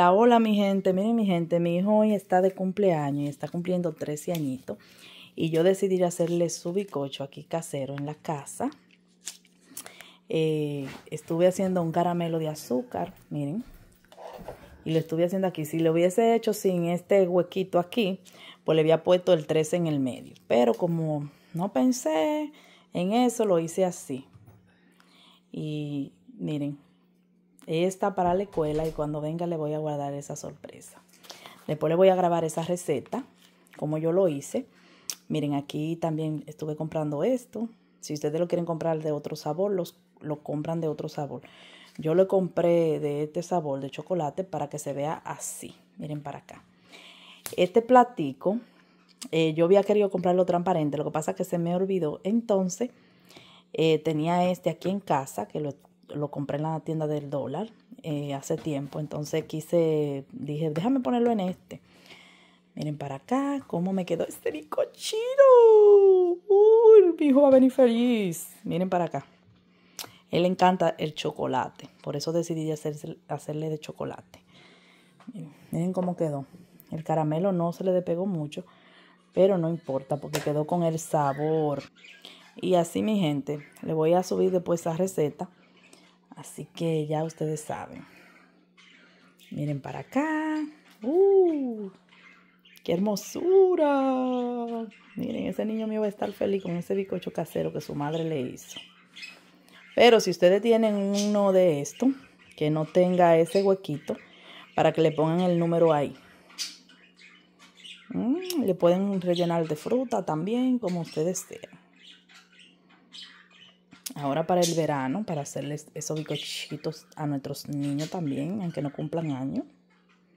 Hola, mi gente, miren mi gente, mi hijo hoy está de cumpleaños y está cumpliendo 13 añitos y yo decidí hacerle su bicocho aquí casero en la casa. Eh, estuve haciendo un caramelo de azúcar, miren, y lo estuve haciendo aquí. Si lo hubiese hecho sin este huequito aquí, pues le había puesto el 13 en el medio, pero como no pensé en eso, lo hice así. Y miren, esta para la escuela y cuando venga le voy a guardar esa sorpresa. Después le voy a grabar esa receta, como yo lo hice. Miren, aquí también estuve comprando esto. Si ustedes lo quieren comprar de otro sabor, lo compran de otro sabor. Yo lo compré de este sabor de chocolate para que se vea así. Miren para acá. Este platico, eh, yo había querido comprarlo transparente. Lo que pasa es que se me olvidó. Entonces, eh, tenía este aquí en casa, que lo lo compré en la tienda del dólar eh, hace tiempo. Entonces quise, dije, déjame ponerlo en este. Miren para acá, cómo me quedó este rico Uy, mi hijo va a venir feliz. Miren para acá. Él le encanta el chocolate. Por eso decidí hacerle de chocolate. Miren, miren cómo quedó. El caramelo no se le despegó mucho, pero no importa porque quedó con el sabor. Y así mi gente, le voy a subir después esa receta Así que ya ustedes saben. Miren para acá. ¡Uh! ¡Qué hermosura! Miren, ese niño mío va a estar feliz con ese bicocho casero que su madre le hizo. Pero si ustedes tienen uno de estos, que no tenga ese huequito, para que le pongan el número ahí. Mm, le pueden rellenar de fruta también, como ustedes quieran ahora para el verano, para hacerles esos bicochitos a nuestros niños también, aunque no cumplan año.